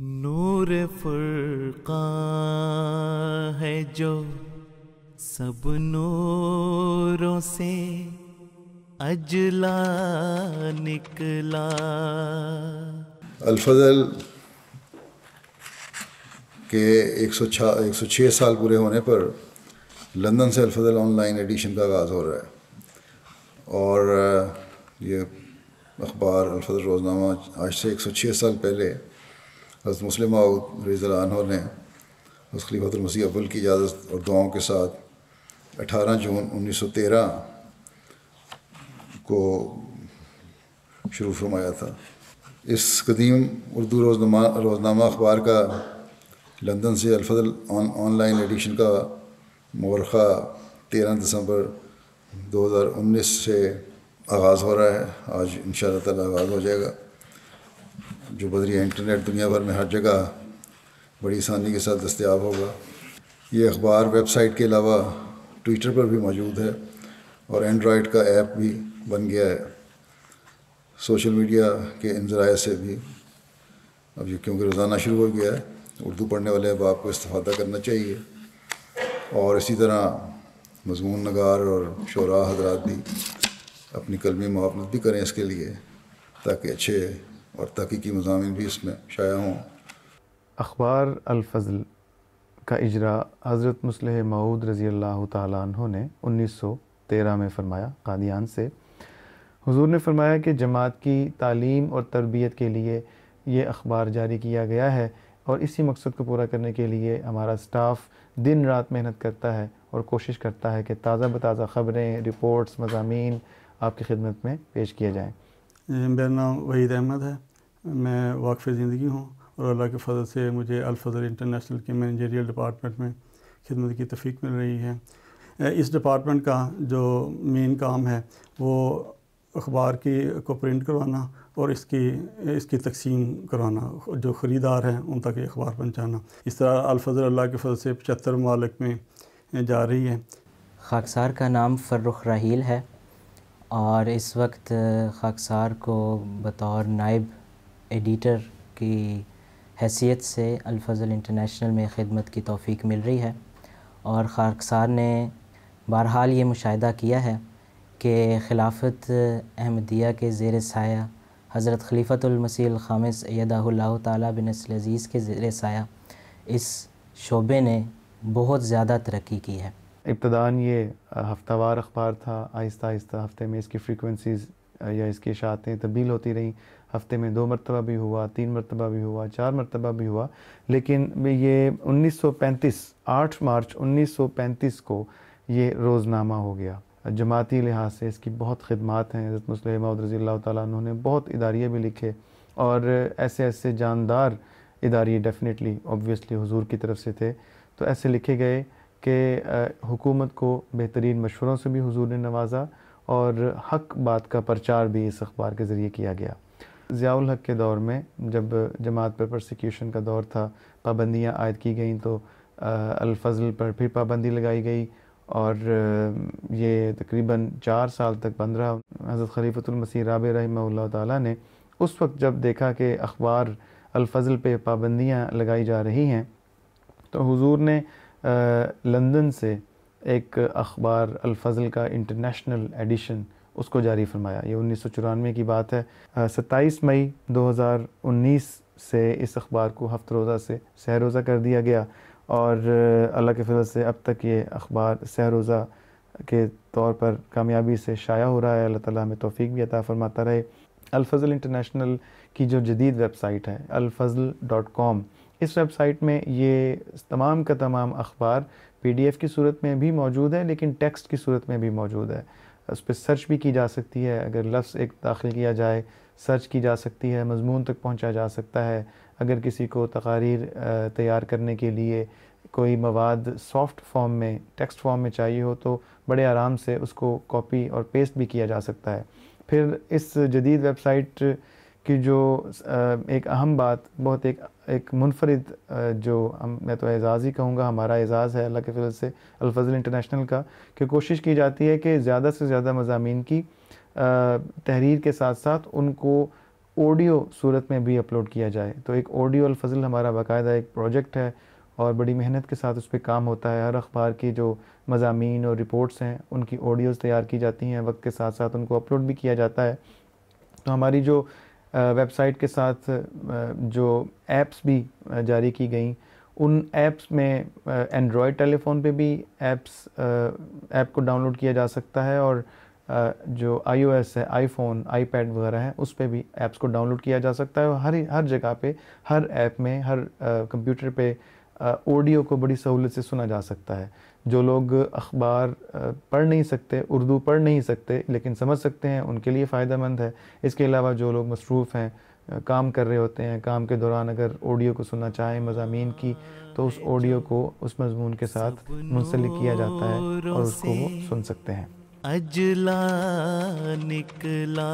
नूर फुरका है जो सब नूरों से अजला निकला अलफजल के एक सौ छः साल पूरे होने पर लंदन से अलफजल ऑनलाइन एडिशन का आगाज़ हो रहा है और ये अखबार अलफजल रोज़नामा आज से 106 साल पहले हज़रत मुस्लिम रज़ी ने उस खलीफतमसी की इजाज़त और दुआओं के साथ अठारह जून उन्नीस सौ तेरह को शुरू फरमाया था इस कदीम उर्दू रोजनामा रोज़नामा अखबार का लंदन से अलफल ऑनलाइन एडिशन का मौरखा तेरह दिसंबर दो हज़ार उन्नीस से आगाज़ हो रहा है आज इन शाह आगाज़ हो जाएगा जो बदरिया इंटरनेट दुनिया भर में हर जगह बड़ी आसानी के साथ दस्तियाब होगा ये अखबार वेबसाइट के अलावा ट्विटर पर भी मौजूद है और एंड्रॉयड का ऐप भी बन गया है सोशल मीडिया के इन से भी अब ये क्योंकि रोज़ाना शुरू हो गया है उर्दू पढ़ने वाले अब आपको इस्ता करना चाहिए और इसी तरह मजमून नगार और शरा हजरात भी अपनी कलमी मुआवनत भी करें इसके लिए ताकि अच्छे और तहकी मजामी भी इसमें शाया हों अखबार अलफजल का इजरा हज़रत मसल मऊद रज़ी अल्लाह तहों ने उन्नीस सौ तेरह में फ़रमाया कादियान से हुजूर ने फरमाया कि जमात की तालीम और तरबियत के लिए ये अखबार जारी किया गया है और इसी मकसद को पूरा करने के लिए हमारा स्टाफ दिन रात मेहनत करता है और कोशिश करता है कि ताज़ा बताज़ा ख़बरें रिपोर्ट्स मजामी आपकी खिदमत में पेश किए जाएँ मेरा नाम वहीद अहमद है मैं वाकफ़ ज़िंदगी हूँ और अल्लाह के फजल से मुझे अलफजल इंटरनेशनल के मैनेजरियल डिपार्टमेंट में खिदमत की तफीक मिल रही है इस डिपार्टमेंट का जो मेन काम है वो अखबार की को प्रिंट करवाना और इसकी इसकी तकसीम करवाना जो ख़रीदार हैं उन तक अखबार पहुँचाना इस तरह अलफजल अल्लाह के फजल से पचहत्तर ममालिक में जा रही है खाकसार का नाम फ़र्रुख राहील है और इस वक्त खाकसार को बतौर नायब एडिटर की हैसियत से अलफजल इंटरनेशनल में खिदमत की तोफ़ी मिल रही है और खारकसार ने बहरहाल ये मुशाह किया है कि खिलाफत अहमदिया के ज़ेर साया हज़रत खलीफ़तमसील ख़ामस यदाल्ला तनसल अज़ीज़ के ज़ेर साया इस शोबे ने बहुत ज़्यादा तरक्की की है इब्तदान ये हफ्तावार अखबार था आहिस्ता आहिस्ता हफ्ते में इसकी फ्रिक्वेंसीज़ या इसकी इशातें तब्दील होती रहीं हफ्ते में दो मरतबा भी हुआ तीन मरतबा भी हुआ चार मरतबा भी हुआ लेकिन ये 1935 आठ मार्च 1935 को ये रोज़नामा हो गया जमाती लिहाज से इसकी बहुत खदमात हैं हज़रत मुस्लिम रज़ी अल्लाह बहुत इदारे भी लिखे और ऐसे ऐसे जानदार इदारे डेफिनेटली ऑबियसली हजूर की तरफ से थे तो ऐसे लिखे गए कि हुकूमत को बेहतरीन मशवरों से भी हजूर ने नवाजा और हक बात का प्रचार भी इस अखबार के ज़रिए किया गया ज़ियाउल हक के दौर में जब जमात पर प्रोसिक्यूशन का दौर था पाबंदियाँ आयद की गई तो अलफजल पर फिर पाबंदी लगाई गई और ये तकरीबन चार साल तक बंद रहा हज़रत खलीफतुलमसी राब रही ने उस वक्त जब देखा कि अखबार अलफजल पे पाबंदियाँ लगाई जा रही हैं तो हुजूर ने लंदन से एक अखबार अलफजल का इंटरनेशनल एडिशन उसको जारी फरमाया ये उन्नीस सौ चौरानवे की बात है सत्ताईस मई दो हज़ार उन्नीस से इस अखबार को हफ्त रोज़ा से सह रोज़ा कर दिया गया और अल्लाह के फजल से अब तक ये अखबार सहरोज़ा रोज़ा के तौर पर कामयाबी से शाया हो रहा है अल्लाह ताला हमें तोफ़ी भी अता फ़रमाता रहे अलफजल इंटरनेशनल की जो जदीद वेबसाइट है अलफजल डॉट कॉम इस वेबसाइट में ये तमाम का तमाम अखबार पी डी एफ़ की सूरत में भी मौजूद है लेकिन टेक्स्ट की सूरत में भी मौजूद है उस पर सर्च भी की जा सकती है अगर लफ्स एक दाखिल किया जाए सर्च की जा सकती है मजमून तक पहुँचा जा सकता है अगर किसी को तकारीर तैयार करने के लिए कोई मवाद सॉफ्ट फॉर्म में टेक्स्ट फॉर्म में चाहिए हो तो बड़े आराम से उसको कॉपी और पेस्ट भी किया जा सकता है फिर इस जदीद वेबसाइट की जो एक अहम बात बहुत एक एक मुनफरद जो हम मैं तो एज़ाज़ ही कहूँगा हमारा एज़ाज़ है अल्लाह के फजल से अलफजल इंटरनेशनल का कि कोशिश की जाती है कि ज़्यादा से ज़्यादा मजामी की तहरीर के साथ साथ उनको ऑडियो सूरत में भी अपलोड किया जाए तो एक ऑडियो अलफजल हमारा बाकायदा एक प्रोजेक्ट है और बड़ी मेहनत के साथ उस पर काम होता है हर अखबार की जो मजामी और रिपोर्ट्स हैं उनकी ऑडियोज़ तैयार की जाती हैं वक्त के साथ साथ उनको अपलोड भी किया जाता है तो हमारी जो वेबसाइट के साथ जो ऐप्स भी जारी की गई उन ऐप्स में एंड्रॉयड टेलीफोन पे भी ऐप्स ऐप को डाउनलोड किया जा सकता है और जो आईओएस है आईफोन आईपैड वगैरह है उस पर भी ऐप्स को डाउनलोड किया जा सकता है और हर हर जगह पे हर ऐप में हर कंप्यूटर पे ऑडियो को बड़ी सहूलत से सुना जा सकता है जो लोग अखबार पढ़ नहीं सकते उर्दू पढ़ नहीं सकते लेकिन समझ सकते हैं उनके लिए फ़ायदा मंद है इसके अलावा जो लोग मसरूफ़ हैं काम कर रहे होते हैं काम के दौरान अगर ऑडियो को सुनना चाहें मजामी की तो उस ऑडियो को उस मजमून के साथ मुंसलिक किया जाता है और उसको वो सुन सकते हैं अजला निकला